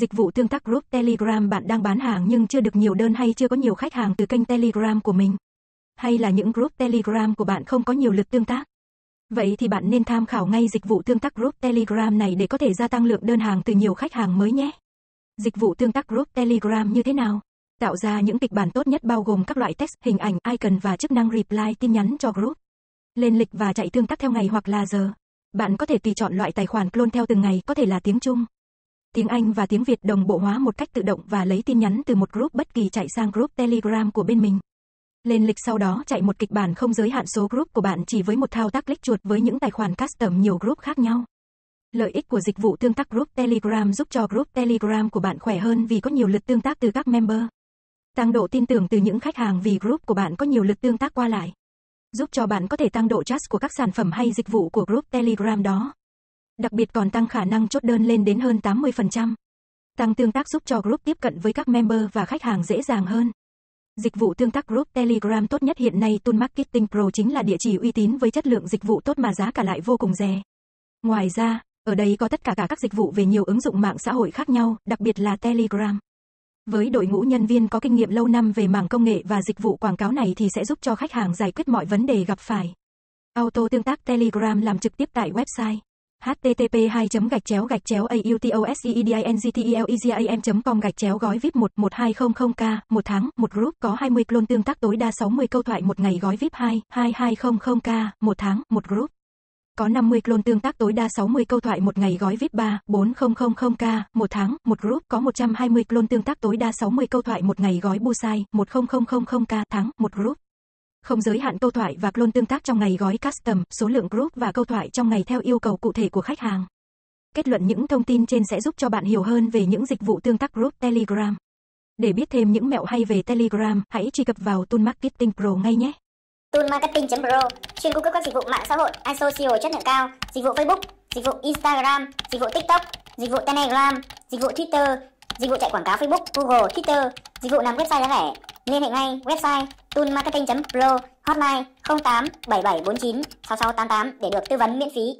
Dịch vụ tương tác group Telegram bạn đang bán hàng nhưng chưa được nhiều đơn hay chưa có nhiều khách hàng từ kênh Telegram của mình. Hay là những group Telegram của bạn không có nhiều lượt tương tác. Vậy thì bạn nên tham khảo ngay dịch vụ tương tác group Telegram này để có thể gia tăng lượng đơn hàng từ nhiều khách hàng mới nhé. Dịch vụ tương tác group Telegram như thế nào? Tạo ra những kịch bản tốt nhất bao gồm các loại text, hình ảnh, icon và chức năng reply tin nhắn cho group. Lên lịch và chạy tương tác theo ngày hoặc là giờ. Bạn có thể tùy chọn loại tài khoản clone theo từng ngày, có thể là tiếng Trung, tiếng Anh và tiếng Việt đồng bộ hóa một cách tự động và lấy tin nhắn từ một group bất kỳ chạy sang group Telegram của bên mình. Lên lịch sau đó chạy một kịch bản không giới hạn số group của bạn chỉ với một thao tác click chuột với những tài khoản custom nhiều group khác nhau. Lợi ích của dịch vụ tương tác group Telegram giúp cho group Telegram của bạn khỏe hơn vì có nhiều lượt tương tác từ các member. Tăng độ tin tưởng từ những khách hàng vì group của bạn có nhiều lượt tương tác qua lại. Giúp cho bạn có thể tăng độ trust của các sản phẩm hay dịch vụ của group Telegram đó đặc biệt còn tăng khả năng chốt đơn lên đến hơn 80%. Tăng tương tác giúp cho group tiếp cận với các member và khách hàng dễ dàng hơn. Dịch vụ tương tác group Telegram tốt nhất hiện nay Tool Marketing Pro chính là địa chỉ uy tín với chất lượng dịch vụ tốt mà giá cả lại vô cùng rẻ. Ngoài ra, ở đây có tất cả, cả các dịch vụ về nhiều ứng dụng mạng xã hội khác nhau, đặc biệt là Telegram. Với đội ngũ nhân viên có kinh nghiệm lâu năm về mảng công nghệ và dịch vụ quảng cáo này thì sẽ giúp cho khách hàng giải quyết mọi vấn đề gặp phải. Auto tương tác Telegram làm trực tiếp tại website http 2 gạch chéo gạch chéo autosedingtelezam com gạch chéo gói vip 1 1200 k một tháng một group có 20 clone tương tác tối đa 60 câu thoại một ngày gói vip 2 2200 k một tháng một group có 50 clone tương tác tối đa 60 câu thoại một ngày gói VIP 3, 4000K, một tháng, một group có 120 clone tương tác tối đa 60 câu thoại một ngày gói Busai, 1000K tháng, một group không giới hạn câu thoại và clone tương tác trong ngày gói custom, số lượng group và câu thoại trong ngày theo yêu cầu cụ thể của khách hàng. Kết luận những thông tin trên sẽ giúp cho bạn hiểu hơn về những dịch vụ tương tác group Telegram. Để biết thêm những mẹo hay về Telegram, hãy truy cập vào Tool Marketing Pro ngay nhé. Tool Marketing.pro chuyên cung cấp các dịch vụ mạng xã hội, asocial chất lượng cao, dịch vụ Facebook, dịch vụ Instagram, dịch vụ TikTok, dịch vụ Telegram, dịch vụ Twitter, dịch vụ chạy quảng cáo Facebook, Google, Twitter, dịch vụ làm website giá rẻ, Liên hệ ngay website tunmarketing pro hotline 08 7749 6688 để được tư vấn miễn phí.